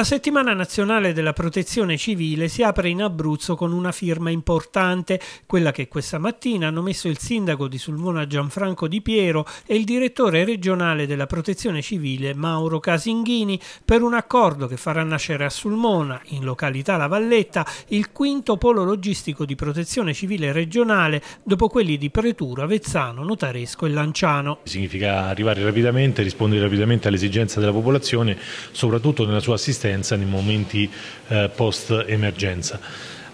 La settimana nazionale della protezione civile si apre in Abruzzo con una firma importante, quella che questa mattina hanno messo il sindaco di Sulmona Gianfranco Di Piero e il direttore regionale della protezione civile Mauro Casinghini per un accordo che farà nascere a Sulmona, in località La Valletta, il quinto polo logistico di protezione civile regionale dopo quelli di Pretura, Vezzano, Notaresco e Lanciano. Significa arrivare rapidamente, rispondere rapidamente alle esigenze della popolazione, soprattutto nella sua assistenza assistenza nei momenti eh, post-emergenza.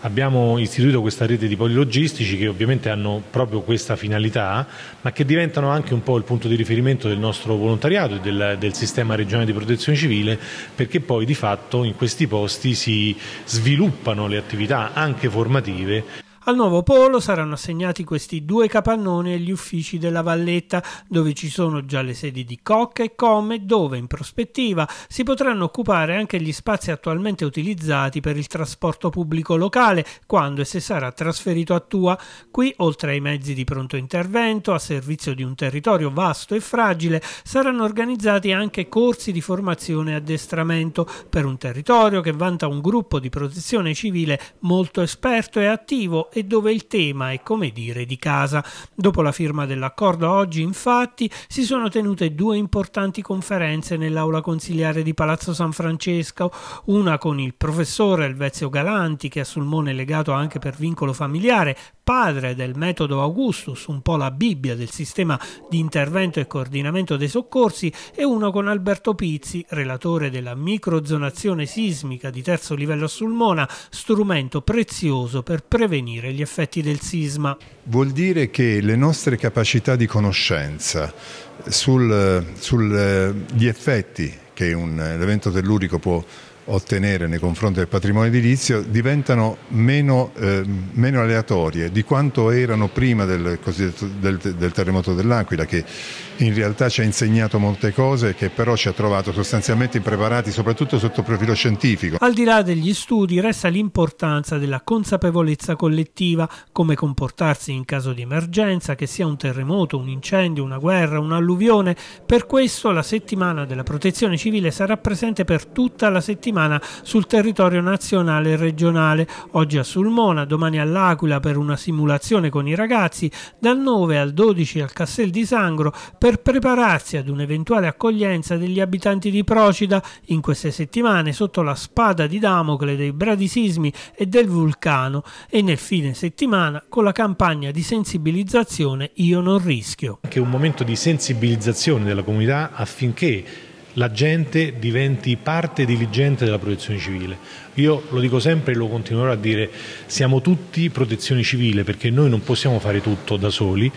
Abbiamo istituito questa rete di polilogistici che ovviamente hanno proprio questa finalità, ma che diventano anche un po' il punto di riferimento del nostro volontariato e del, del sistema regionale di protezione civile, perché poi di fatto in questi posti si sviluppano le attività anche formative al nuovo polo saranno assegnati questi due capannoni agli uffici della Valletta, dove ci sono già le sedi di Cocca e Come, dove in prospettiva si potranno occupare anche gli spazi attualmente utilizzati per il trasporto pubblico locale, quando e se sarà trasferito a Tua. Qui, oltre ai mezzi di pronto intervento, a servizio di un territorio vasto e fragile, saranno organizzati anche corsi di formazione e addestramento per un territorio che vanta un gruppo di protezione civile molto esperto e attivo e dove il tema è come dire di casa. Dopo la firma dell'accordo oggi, infatti, si sono tenute due importanti conferenze nell'aula consiliare di Palazzo San Francesco, una con il professore Elvezio Galanti che a Sulmone è legato anche per vincolo familiare, padre del metodo Augustus, un po' la Bibbia del sistema di intervento e coordinamento dei soccorsi, e uno con Alberto Pizzi, relatore della microzonazione sismica di terzo livello a Sulmona, strumento prezioso per prevenire gli effetti del sisma. Vuol dire che le nostre capacità di conoscenza sugli eh, effetti che un, eh, evento tellurico può ottenere nei confronti del patrimonio edilizio diventano meno, eh, meno aleatorie di quanto erano prima del, del, del terremoto dell'Aquila che in realtà ci ha insegnato molte cose che però ci ha trovato sostanzialmente impreparati soprattutto sotto profilo scientifico. Al di là degli studi resta l'importanza della consapevolezza collettiva, come comportarsi in caso di emergenza, che sia un terremoto, un incendio, una guerra, un'alluvione. Per questo la settimana della protezione civile sarà presente per tutta la settimana settimana sul territorio nazionale e regionale, oggi a Sulmona, domani all'Aquila per una simulazione con i ragazzi, dal 9 al 12 al Castel di Sangro per prepararsi ad un'eventuale accoglienza degli abitanti di Procida in queste settimane sotto la spada di Damocle dei bradisismi e del vulcano e nel fine settimana con la campagna di sensibilizzazione Io non rischio. Anche un momento di sensibilizzazione della comunità affinché la gente diventi parte diligente della protezione civile. Io lo dico sempre e lo continuerò a dire, siamo tutti protezione civile perché noi non possiamo fare tutto da soli